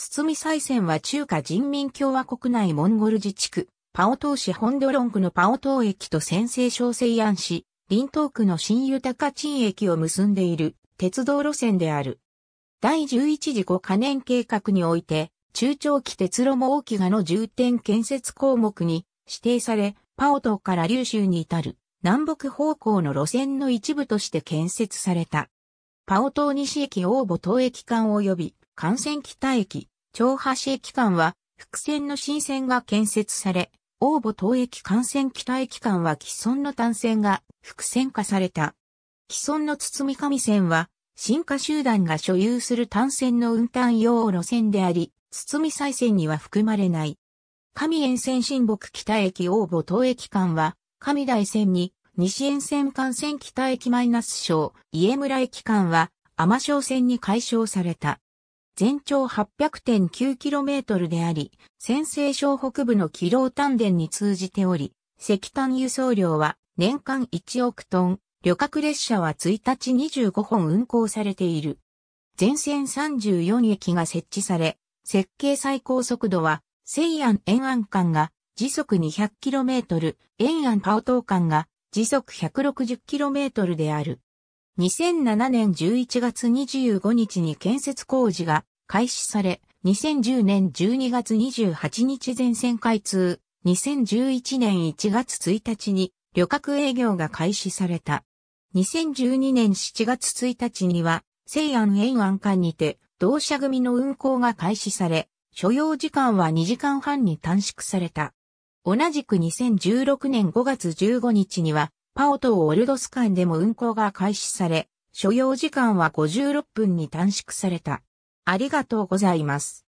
堤再選は中華人民共和国内モンゴル自治区、パオ島市本土論区のパオ島駅と先制小西安市、林東区の新豊鎮駅を結んでいる鉄道路線である。第11次5カ年計画において、中長期鉄路も大きがの重点建設項目に指定され、パオ島から琉州に至る南北方向の路線の一部として建設された。パオ島西駅応募東駅間及び幹線北駅、長橋駅間は、伏線の新線が建設され、応募東駅幹線北駅間は既存の単線が複線化された。既存の包上線は、新化集団が所有する単線の運搬用路線であり、包再線には含まれない。上沿線新北北駅応募東駅間は、上台線に、西沿線幹線北駅マイナス省、家村駅間は、天正線に解消された。全長 800.9km であり、先西省北部の軌道丹田に通じており、石炭輸送量は年間1億トン、旅客列車は1日25本運行されている。全線34駅が設置され、設計最高速度は、西安延安間が時速 200km、延安パオ島間が時速 160km である。2007年11月25日に建設工事が開始され、2010年12月28日全線開通、2011年1月1日に旅客営業が開始された。2012年7月1日には、西安沿岸間にて、同社組の運行が開始され、所要時間は2時間半に短縮された。同じく2016年5月15日には、パオとオルドス間でも運行が開始され、所要時間は56分に短縮された。ありがとうございます。